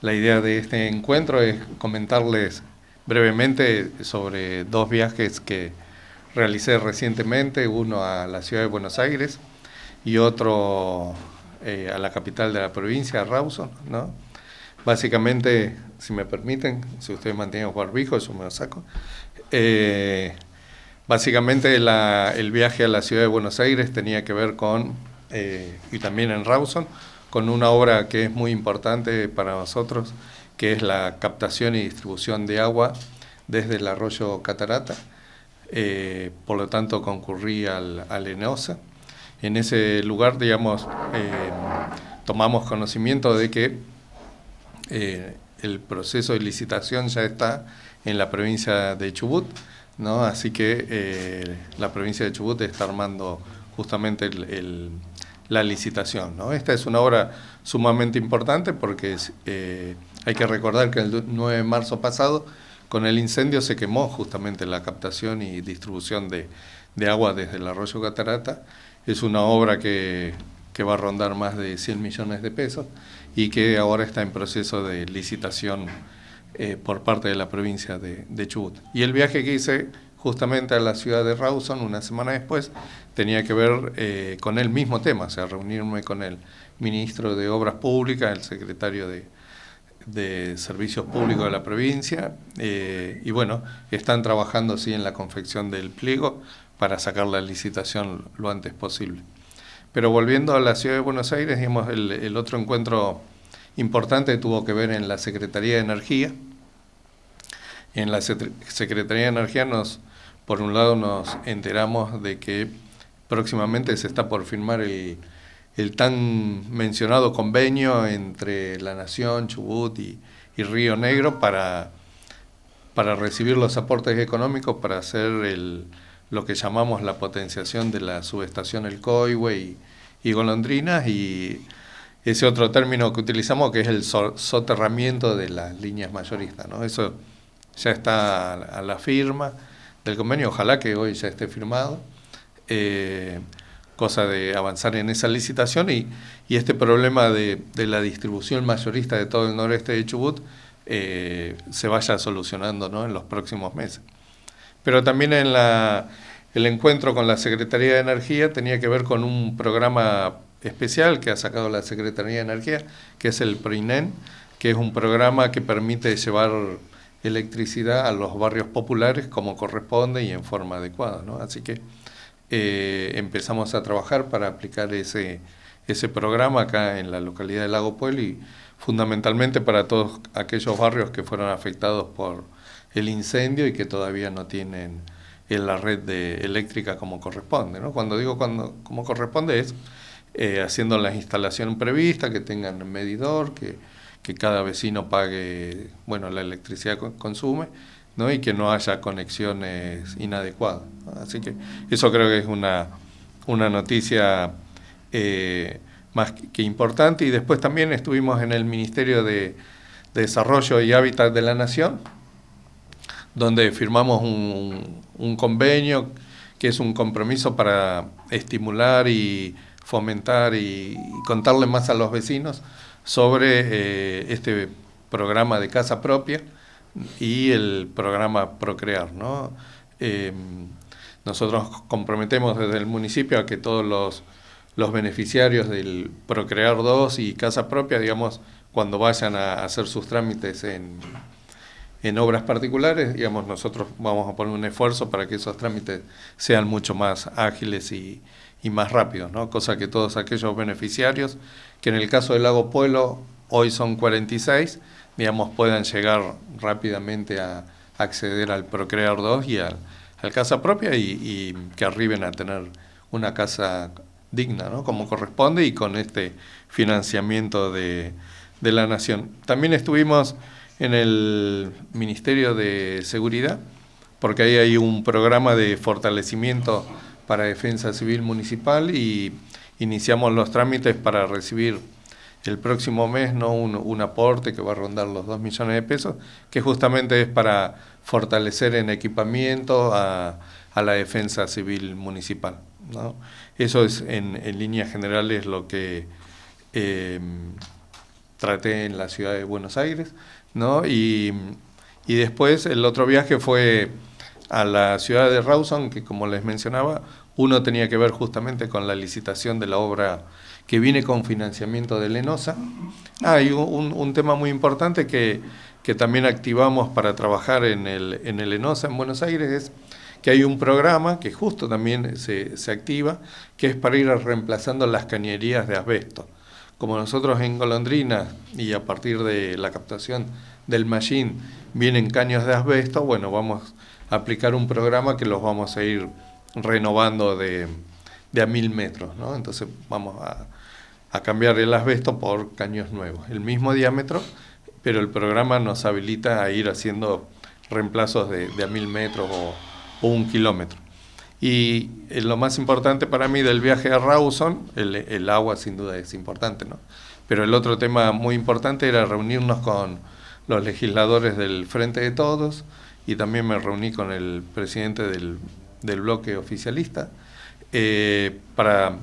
La idea de este encuentro es comentarles brevemente sobre dos viajes que realicé recientemente, uno a la ciudad de Buenos Aires y otro eh, a la capital de la provincia, Rawson. ¿no? Básicamente, si me permiten, si ustedes mantienen barbijo, eso me lo saco. Eh, básicamente el viaje a la ciudad de Buenos Aires tenía que ver con, eh, y también en Rawson, con una obra que es muy importante para nosotros, que es la captación y distribución de agua desde el arroyo Catarata. Eh, por lo tanto, concurrí al, al En ese lugar, digamos, eh, tomamos conocimiento de que eh, el proceso de licitación ya está en la provincia de Chubut, ¿no? Así que la provincia de Chubut está armando justamente el la licitación. ¿no? Esta es una obra sumamente importante porque eh, hay que recordar que el 9 de marzo pasado con el incendio se quemó justamente la captación y distribución de, agua desde el arroyo Catarata. Es una obra que, va a rondar más de 100 millones de pesos y que ahora está en proceso de licitación eh, por parte de la provincia de, de Chubut. Y el viaje que hice justamente a la ciudad de Rawson una semana después, tenía que ver eh, con el mismo tema, o sea, reunirme con el ministro de Obras Públicas, el secretario de, Servicios Públicos de la provincia, eh, y bueno, están trabajando así en la confección del pliego para sacar la licitación lo antes posible. Pero volviendo a la ciudad de Buenos Aires, el otro encuentro importante tuvo que ver en la Secretaría de Energía. En la Secretaría de Energía nos por un lado nos enteramos de que próximamente se está por firmar el, tan mencionado convenio entre la Nación, Chubut y, Río Negro para, recibir los aportes económicos para hacer lo que llamamos la potenciación de la subestación El Coihue y, Golondrinas y ese otro término que utilizamos que es el soterramiento de las líneas mayoristas. Eso ya está a la firma del convenio, ojalá que hoy ya esté firmado, eh, cosa de avanzar en esa licitación y, este problema de, la distribución mayorista de todo el noreste de Chubut eh, se vaya solucionando en los próximos meses. Pero también en el encuentro con la Secretaría de Energía tenía que ver con un programa especial que ha sacado la Secretaría de Energía, que es el PRINEN, que es un programa que permite llevar electricidad a los barrios populares como corresponde y en forma adecuada. Así que eh, empezamos a trabajar para aplicar ese, ese programa acá en la localidad de Lago Pueblo y fundamentalmente para todos aquellos barrios que fueron afectados por el incendio y que todavía no tienen la red eléctrica como corresponde. ¿no? Cuando digo cuando, como corresponde es eh, haciendo la instalación prevista, que tengan medidor, que que cada vecino pague bueno, la electricidad que consume y que no haya conexiones inadecuadas. Así que eso creo que es una, noticia eh, más que importante. Y después también estuvimos en el Ministerio de, Desarrollo y Hábitat de la Nación, donde firmamos un, convenio que es un compromiso para estimular y fomentar y contarle más a los vecinos sobre eh, este programa de casa propia y el programa Procrear. ¿no? Em, nosotros comprometemos desde el municipio a que todos los, los beneficiarios del Procrear 2 y casa propia, digamos, cuando vayan a hacer sus trámites en, en obras particulares, digamos, nosotros vamos a poner un esfuerzo para que esos trámites sean mucho más ágiles y, más rápidos, ¿no? Cosa que todos aquellos beneficiarios, que en el caso del Lago Pueblo hoy son 46, digamos, puedan llegar rápidamente a acceder al Procrear 2 y al, Casa Propia y, que arriben a tener una casa digna, ¿no? Como corresponde y con este financiamiento de, de la Nación. También estuvimos en el Ministerio de Seguridad, porque ahí hay un programa de fortalecimiento para Defensa Civil Municipal y iniciamos los trámites para recibir el próximo mes ¿no? un, aporte que va a rondar los 2 millones de pesos, que justamente es para fortalecer en equipamiento a, la Defensa Civil Municipal. Eso es en, línea general generales lo que... Eh, traté en la ciudad de Buenos Aires, ¿no? Y, y después el otro viaje fue a la ciudad de Rawson, que como les mencionaba, uno tenía que ver justamente con la licitación de la obra que viene con financiamiento de Lenosa. Hay ah, un, un, tema muy importante que, que, también activamos para trabajar en el, en el Lenosa en Buenos Aires, es que hay un programa que justo también se, se activa, que es para ir reemplazando las cañerías de asbesto como nosotros en Golondrina y a partir de la captación del machine vienen caños de asbesto, bueno, vamos a aplicar un programa que los vamos a ir renovando de, a mil metros, ¿no? Entonces vamos a, cambiar el asbesto por caños nuevos, el mismo diámetro, pero el programa nos habilita a ir haciendo reemplazos de, a mil metros o un kilómetro. Y eh, lo más importante para mí del viaje a Rawson, el, agua sin duda es importante, ¿no? Pero el otro tema muy importante era reunirnos con los legisladores del Frente de Todos y también me reuní con el presidente del, bloque oficialista eh, para,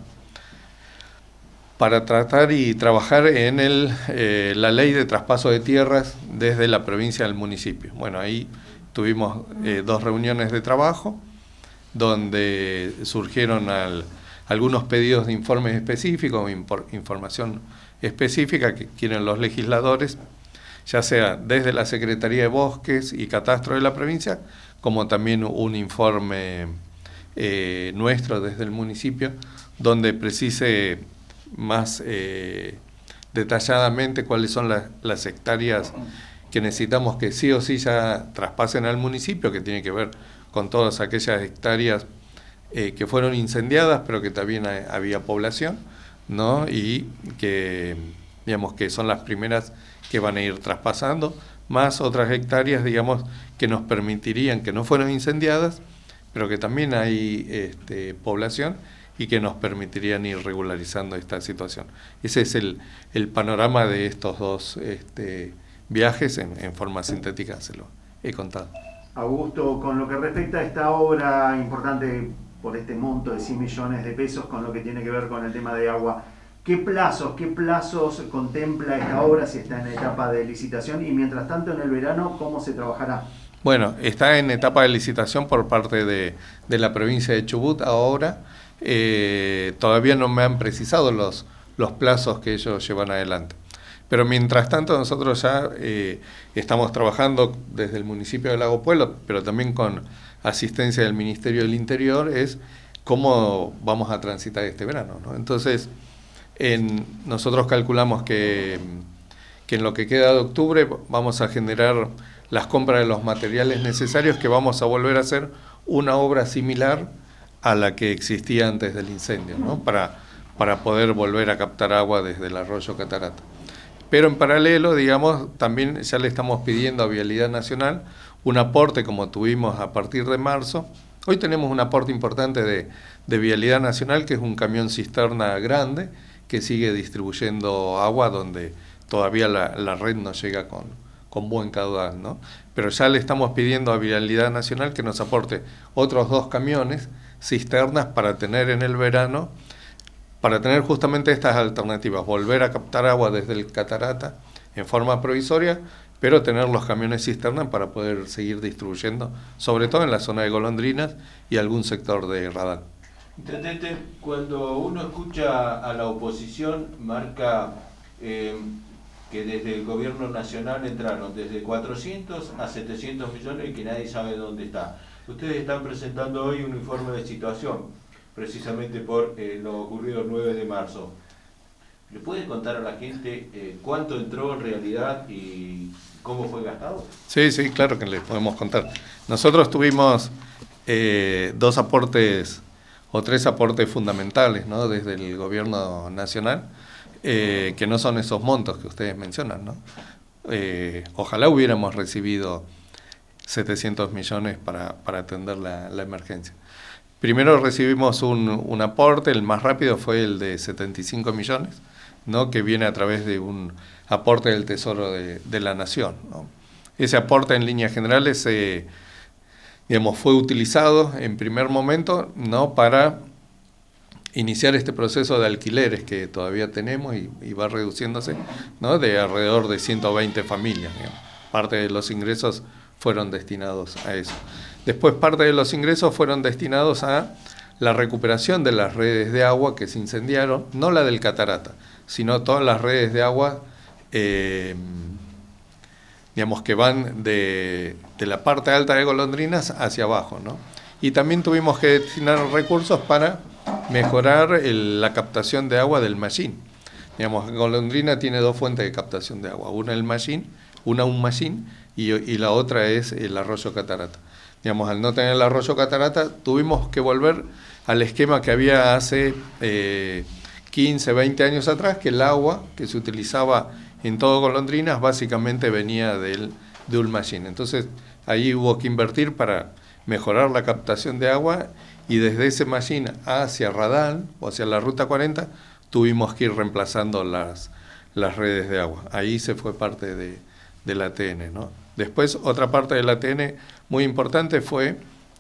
para tratar y trabajar en el, eh, la ley de traspaso de tierras desde la provincia al municipio. Bueno, ahí tuvimos dos reuniones de trabajo donde surgieron algunos pedidos de informes específicos, información específica que quieren los legisladores, ya sea desde la Secretaría de Bosques y Catastro de la provincia, como también un informe eh, nuestro desde el municipio, donde precise más eh, detalladamente cuáles son las hectáreas que necesitamos que sí o sí ya traspasen al municipio, que tiene que ver con todas aquellas hectáreas eh, que fueron incendiadas, pero que también había población, ¿no? Y que, digamos, que son las primeras que van a ir traspasando, más otras hectáreas, digamos, que nos permitirían que no fueron incendiadas, pero que también hay este, población y que nos permitirían ir regularizando esta situación. Ese es el, panorama de estos dos este, viajes en forma sintética, se lo he contado. Augusto, con lo que respecta a esta obra importante por este monto de 100 millones de pesos, con lo que tiene que ver con el tema de agua, ¿qué plazos, qué plazos contempla esta obra si está en etapa de licitación? Y mientras tanto, en el verano, ¿cómo se trabajará? Bueno, está en etapa de licitación por parte de, de la provincia de Chubut ahora. Eh, todavía no me han precisado los, los plazos que ellos llevan adelante. Pero mientras tanto nosotros ya eh, estamos trabajando desde el municipio de Lago Pueblo, pero también con asistencia del Ministerio del Interior, es cómo vamos a transitar este verano. ¿no? Entonces, en, nosotros calculamos que, en lo que queda de octubre vamos a generar las compras de los materiales necesarios que vamos a volver a hacer una obra similar a la que existía antes del incendio, ¿no? para, para poder volver a captar agua desde el arroyo Catarata. Pero en paralelo, digamos, también ya le estamos pidiendo a Vialidad Nacional un aporte como tuvimos a partir de marzo. Hoy tenemos un aporte importante de, Vialidad Nacional, que es un camión cisterna grande que sigue distribuyendo agua donde todavía la, red no llega con, con buen caudal. ¿no? Pero ya le estamos pidiendo a Vialidad Nacional que nos aporte otros dos camiones cisternas para tener en el verano para tener justamente estas alternativas, volver a captar agua desde el catarata en forma provisoria, pero tener los camiones cisterna para poder seguir distribuyendo, sobre todo en la zona de Golondrinas y algún sector de Radal. Intendente, cuando uno escucha a la oposición, marca eh, que desde el gobierno nacional entraron desde 400 a 700 millones y que nadie sabe dónde está. Ustedes están presentando hoy un informe de situación precisamente por eh, lo ocurrido el 9 de marzo. ¿Le puede contar a la gente eh, cuánto entró en realidad y cómo fue gastado? Sí, sí, claro que le podemos contar. Nosotros tuvimos eh, dos aportes o tres aportes fundamentales desde el gobierno nacional, que no son esos montos que ustedes mencionan. ¿no? ojalá hubiéramos recibido 700 millones para, atender la emergencia. Primero recibimos un, aporte, el más rápido fue el de 75 millones, ¿no? que viene a través de un aporte del Tesoro de, la Nación. Ese aporte en líneas generales eh, fue utilizado en primer momento ¿no? para iniciar este proceso de alquileres que todavía tenemos y, va reduciéndose ¿no? de alrededor de 120 familias. Parte de los ingresos fueron destinados a eso. Después parte de los ingresos fueron destinados a la recuperación de las redes de agua que se incendiaron, no la del catarata, sino todas las redes de agua, eh, digamos, que van de, la parte alta de Golondrinas hacia abajo, Y también tuvimos que destinar recursos para mejorar la captación de agua del machín. Digamos, Golondrina tiene dos fuentes de captación de agua, una el machín, una un machín y la otra es el arroyo catarata digamos, al no tener el arroyo catarata, tuvimos que volver al esquema que había hace 15, eh, 20 años atrás, que el agua que se utilizaba en todo Golondrinas básicamente venía del un Machine. Entonces ahí hubo que invertir para mejorar la captación de agua y desde ese machine hacia Radal o hacia la Ruta 40 tuvimos que ir reemplazando las, redes de agua. Ahí se fue parte de, de la TN, ¿no? Después, otra parte del ATN muy importante fue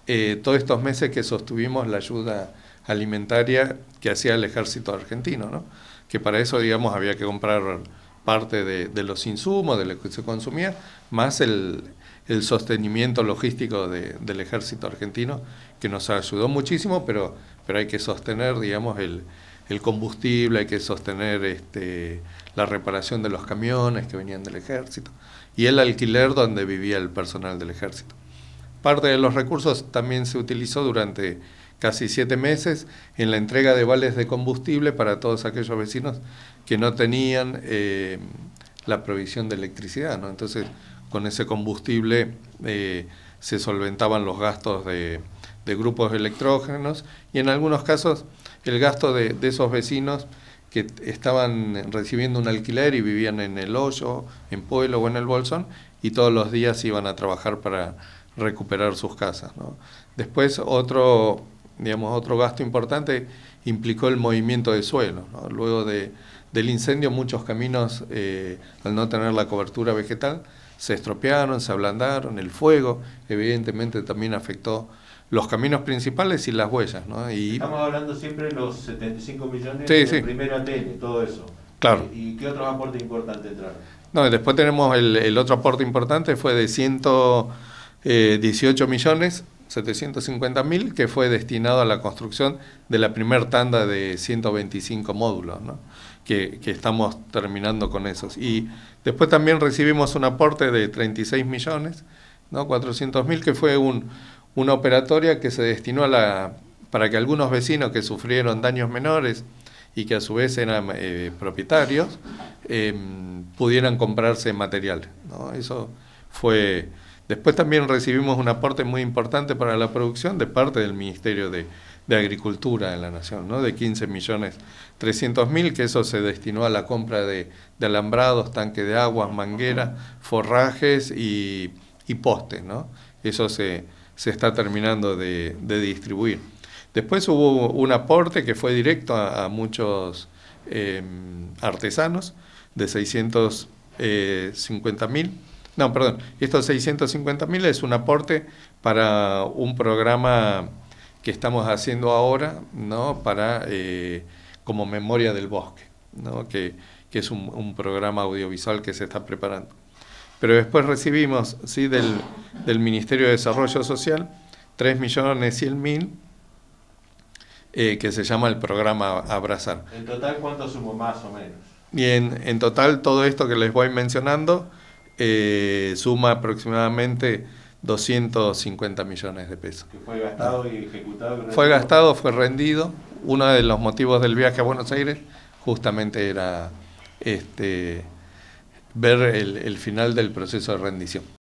eh, todos estos meses que sostuvimos la ayuda alimentaria que hacía el ejército argentino, ¿no? que para eso, digamos, había que comprar parte de, los insumos, de lo que se consumía, más el, sostenimiento logístico del ejército argentino, que nos ayudó muchísimo, pero, hay que sostener, digamos, el, combustible, hay que sostener este, la reparación de los camiones que venían del ejército y el alquiler donde vivía el personal del ejército. Parte de los recursos también se utilizó durante casi siete meses en la entrega de vales de combustible para todos aquellos vecinos que no tenían eh, la provisión de electricidad. Entonces, con ese combustible eh, se solventaban los gastos de, grupos electrógenos y en algunos casos el gasto de esos vecinos que estaban recibiendo un alquiler y vivían en el hoyo, en Pueblo o en el Bolsón, y todos los días iban a trabajar para recuperar sus casas. Después otro, digamos, otro gasto importante implicó el movimiento de suelo. Luego del incendio muchos caminos, eh, al no tener la cobertura vegetal, se estropearon, se ablandaron, el fuego evidentemente también afectó los caminos principales y las huellas. Estamos hablando siempre de los 75 millones de primera todo eso. Claro. ¿Y qué otros aportes importantes trae No, después tenemos el, otro aporte importante, fue de 118 millones 750 mil, que fue destinado a la construcción de la primer tanda de 125 módulos, que, estamos terminando con esos. Y después también recibimos un aporte de 36 millones, ¿no? 400 mil, que fue un una operatoria que se destinó a la, para que algunos vecinos que sufrieron daños menores y que a su vez eran eh, propietarios, em, pudieran comprarse material. ¿no? Eso fue... Después también recibimos un aporte muy importante para la producción de parte del Ministerio de, Agricultura de la Nación, ¿no? de 15.300.000, millones mil, que eso se destinó a la compra de, alambrados, tanques de aguas, mangueras, forrajes y, y postes. ¿no? Eso se, se está terminando de, distribuir. Después hubo un aporte que fue directo a, muchos em, artesanos de 650 eh, mil. No, perdón, estos 650 mil es un aporte para un programa que estamos haciendo ahora, ¿no? Para, eh, como Memoria del Bosque, ¿no? Que, es un programa audiovisual que se está preparando. Pero después recibimos ¿sí? del, Ministerio de Desarrollo Social 3.100.000 eh, que se llama el programa Abrazar. ¿En total cuánto sumó más o menos? Y en, total todo esto que les voy mencionando eh, suma aproximadamente 250 millones de pesos. fue gastado y ejecutado? Fue gastado, fue rendido. Uno de los motivos del viaje a Buenos Aires justamente era este, ver el, final del proceso de rendición.